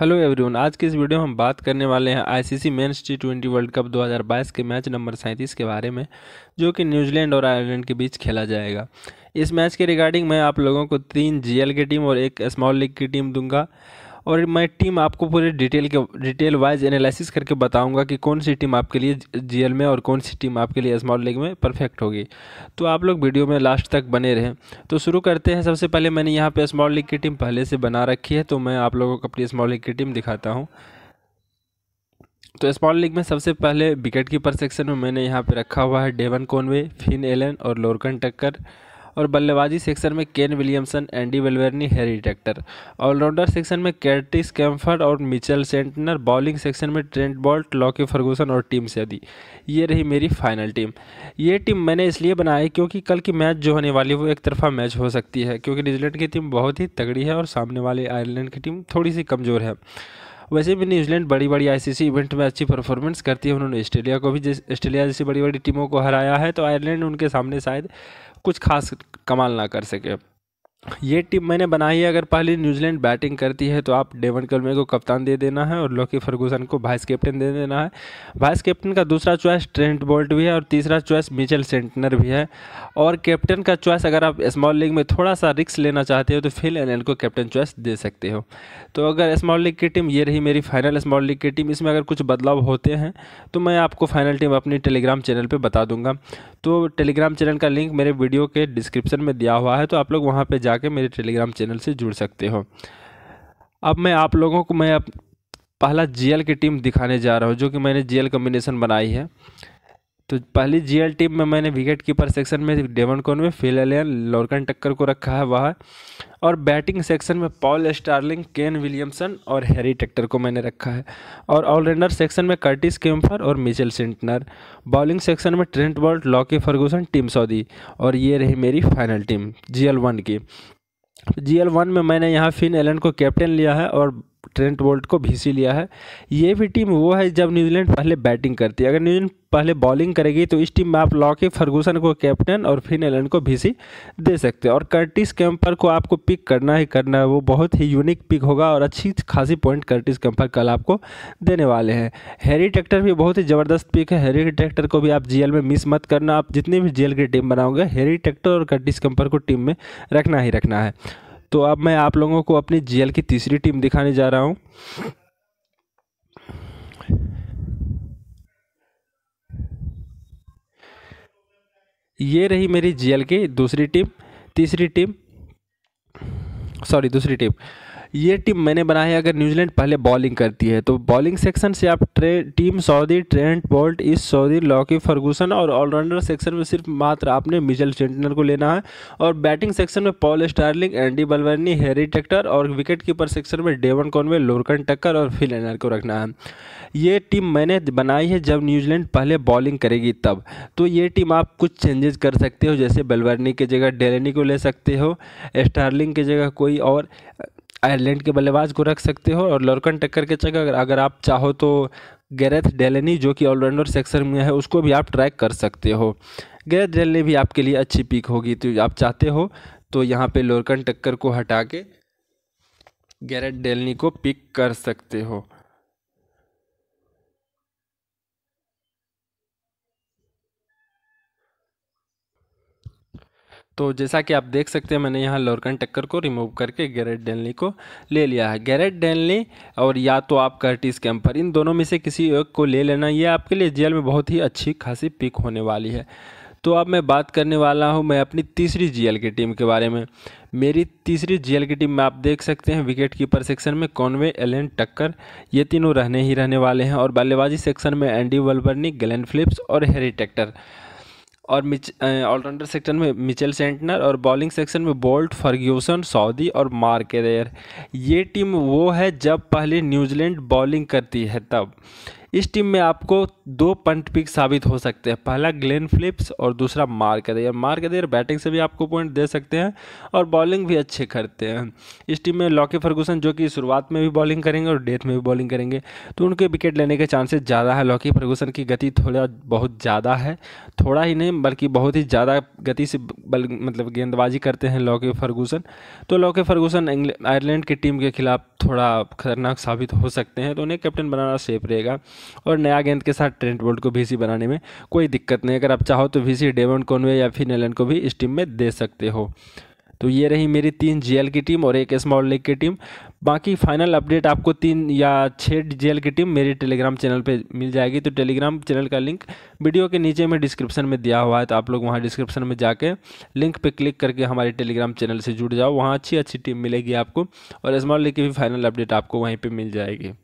hello everyone आज के इस वीडियो में हम बात करने वाले हैं ICC men's T twenty world cup 2022 के मैच नंबर सैंतीस के बारे में जो कि न्यूजीलैंड और आयरलैंड के बीच खेला जाएगा इस मैच के रिगार्डिंग मैं आप लोगों को तीन जीएल की टीम और एक स्मॉल लीग की टीम दूंगा और मैं टीम आपको पूरे डिटेल के डिटेल वाइज एनालिसिस करके बताऊंगा कि कौन सी टीम आपके लिए जीएल में और कौन सी टीम आपके लिए स्मॉल लीग में परफेक्ट होगी तो आप लोग वीडियो में लास्ट तक बने रहें तो शुरू करते हैं सबसे पहले मैंने यहाँ पर स्मॉल लीग की टीम पहले से बना रखी है तो मैं आप लोगों को अपनी स्मॉल लीग की टीम दिखाता हूँ तो स्मॉल लीग में सबसे पहले विकेट कीपर सेक्शन में मैंने यहाँ पे रखा हुआ है डेवन कॉनवे फिन एलन और लोरकन टक्कर और बल्लेबाजी सेक्शन में केन विलियमसन एंडी वेलवेरनी हैरी टेक्टर ऑलराउंडर सेक्शन में कैटिस कैम्फर्ड और मिचल सेंटनर बॉलिंग सेक्शन में ट्रेंट बॉल्ट लॉकी फर्गूसन और टीम सेदी ये रही मेरी फाइनल टीम ये टीम मैंने इसलिए बनाई क्योंकि कल की मैच जो होने वाली वो एक तरफा मैच हो सकती है क्योंकि न्यूजीलैंड की टीम बहुत ही तगड़ी है और सामने वाले आयरलैंड की टीम थोड़ी सी कमज़ोर है वैसे भी न्यूजीलैंड बड़ी बड़ी आईसीसी इवेंट में अच्छी परफॉर्मेंस करती है उन्होंने ऑस्ट्रेलिया को भी ऑस्ट्रेलिया जैसी बड़ी बड़ी टीमों को हराया है तो आयरलैंड उनके सामने शायद कुछ खास कमाल ना कर सके ये टीम मैंने बनाई है अगर पहले न्यूजीलैंड बैटिंग करती है तो आप डेवन कलमे को कप्तान दे देना है और लॉकी फर्गूसन को वाइस कैप्टन दे देना है वाइस कैप्टन का दूसरा चॉइस ट्रेंट बोल्ट भी है और तीसरा चॉइस मिचेल सेंटनर भी है और कैप्टन का चॉइस अगर आप स्मॉल लीग में थोड़ा सा रिक्स लेना चाहते हो तो फिल एन को कैप्टन चॉइस दे सकते हो तो अगर स्मॉल लीग की टीम ये रही मेरी फाइनल स्मॉल लीग की टीम इसमें अगर कुछ बदलाव होते हैं तो मैं आपको फाइनल टीम अपनी टेलीग्राम चैनल पर बता दूंगा तो टेलीग्राम चैनल का लिंक मेरे वीडियो के डिस्क्रिप्शन में दिया हुआ है तो आप लोग वहाँ पर जा जाके मेरे टेलीग्राम चैनल से जुड़ सकते हो अब मैं आप लोगों को मैं पहला जीएल की टीम दिखाने जा रहा हूँ जो कि मैंने जीएल कॉम्बिनेशन बनाई है तो पहली जीएल टीम में मैंने विकेट कीपर सेक्शन में डेवन में फिल एलियन लॉर्कन टक्कर को रखा है वह और बैटिंग सेक्शन में पॉल स्टार्लिंग केन विलियमसन और हैरी टेक्टर को मैंने रखा है और ऑलराउंडर सेक्शन में कर्टिस केम्फर और मिचेल सिंटनर बॉलिंग सेक्शन में Trent Boult Lockie Ferguson Tim Southee और ये रही मेरी final team G L one की जी एल वन में मैंने यहाँ फिन एलन को कैप्टन लिया है और ट्रेंट बोल्ट को भीसी लिया है ये भी टीम वो है जब न्यूजीलैंड पहले बैटिंग करती है अगर न्यूजीलैंड पहले बॉलिंग करेगी तो इस टीम में आप लॉकी फर्गूसन को कैप्टन और फिन एलन को भीसी दे सकते हैं और कर्टिस कैंपर को आपको पिक करना ही करना है वो बहुत ही यूनिक पिक होगा और अच्छी खासी पॉइंट कर्टिस कैंपर कल आपको देने वाले हैं हैरी ट्रैक्टर भी बहुत ही ज़बरदस्त पिक है हैरी ट्रैक्टर को भी आप जी में मिस मत करना आप जितनी भी जी की टीम बनाओगे हैरी ट्रैक्टर और कर्टिस कैंपर को टीम में रखना ही रखना है तो अब मैं आप लोगों को अपनी जीएल की तीसरी टीम दिखाने जा रहा हूं ये रही मेरी जीएल की दूसरी टीम तीसरी टीम सॉरी दूसरी टीम ये टीम मैंने बनाया है अगर न्यूजीलैंड पहले बॉलिंग करती है तो बॉलिंग सेक्शन से आप ट्रे टीम सऊदी ट्रेंट बोल्ट इस सऊदी लॉकी फर्गूसन और ऑलराउंडर सेक्शन में सिर्फ मात्र आपने मिजल चेंटनर को लेना है और बैटिंग सेक्शन में Paul Stirling Andy Balbirnie Harry Tector और विकेट कीपर सेक्शन में डेवन कॉनवे लोरकन टक्कर और फिल एनर को रखना है ये टीम मैंने बनाई है जब न्यूजीलैंड पहले बॉलिंग करेगी तब तो ये टीम आप कुछ चेंजेस कर सकते हो जैसे बलवर्नी की जगह डेलनी को ले सकते हो स्टार्लिंग की जगह कोई और आयरलैंड के बल्लेबाज को रख सकते हो और लॉर्कन टक्कर के जगह अगर आप चाहो तो गैरेथ डेलनी जो कि ऑलराउंडर सेक्शन में है उसको भी आप ट्रैक कर सकते हो गैरेथ डेलनी भी आपके लिए अच्छी पिक होगी तो आप चाहते हो तो यहाँ पे लोरकन टक्कर को हटा के गैरेट डेलनी को पिक कर सकते हो तो जैसा कि आप देख सकते हैं मैंने यहाँ लोरकन टक्कर को रिमूव करके गैरेट डेनली को ले लिया है गैरेट डेनली और या तो आप कर्टिस कैम्पर इन दोनों में से किसी एक को ले लेना ये आपके लिए जीएल में बहुत ही अच्छी खासी पिक होने वाली है तो अब मैं बात करने वाला हूँ मैं अपनी तीसरी जी की टीम के बारे में मेरी तीसरी जी की टीम में आप देख सकते हैं विकेट कीपर सेक्शन में कॉनवे एलन टक्कर ये तीनों रहने ही रहने वाले हैं और बल्लेबाजी सेक्शन में एंडी वलबर्नी गलेन फिलिप्स और हैरी टेक्टर और मिच ऑलराउंडर सेक्शन में मिचेल सेंटनर और बॉलिंग सेक्शन में बोल्ट फर्ग्यूसन सऊदी और मार्केदेयर ये टीम वो है जब पहले न्यूजीलैंड बॉलिंग करती है तब इस टीम में आपको दो पंट पिक साबित हो सकते हैं पहला ग्लेन फ्लिप्स और दूसरा Mark Adair Mark Adair batting से भी आपको पॉइंट दे सकते हैं और बॉलिंग भी अच्छे करते हैं इस टीम में लॉकी फर्गूसन जो कि शुरुआत में भी बॉलिंग करेंगे और डेथ में भी बॉलिंग करेंगे तो उनके विकेट लेने के चांसेस ज़्यादा है लॉकी फर्गूसन की गति थोड़ा बहुत ज़्यादा है थोड़ा ही नहीं बल्कि बहुत ही ज़्यादा गति से बल मतलब गेंदबाजी करते हैं लॉकी फर्गूसन तो लॉकी फर्गूसन आयरलैंड की टीम के खिलाफ थोड़ा खतरनाक साबित हो सकते हैं तो उन्हें कैप्टन बनाना सेफ रहेगा और नया गेंद के साथ ट्रेंट बोल्ट को वीसी बनाने में कोई दिक्कत नहीं अगर आप चाहो तो सी डेवन कॉनवे या फिर नेलन को भी इस टीम में दे सकते हो तो ये रही मेरी तीन जेएल की टीम और एक स्मॉल लीग की टीम बाकी फाइनल अपडेट आपको तीन या छः जेएल की टीम मेरे टेलीग्राम चैनल पे मिल जाएगी तो टेलीग्राम चैनल का लिंक वीडियो के नीचे में डिस्क्रिप्शन में दिया हुआ है तो आप लोग वहाँ डिस्क्रिप्शन में जाके लिंक पे क्लिक करके हमारे टेलीग्राम चैनल से जुड़ जाओ वहाँ अच्छी अच्छी टीम मिलेगी आपको और स्मॉल लीग की भी फाइनल अपडेट आपको वहीं पर मिल जाएगी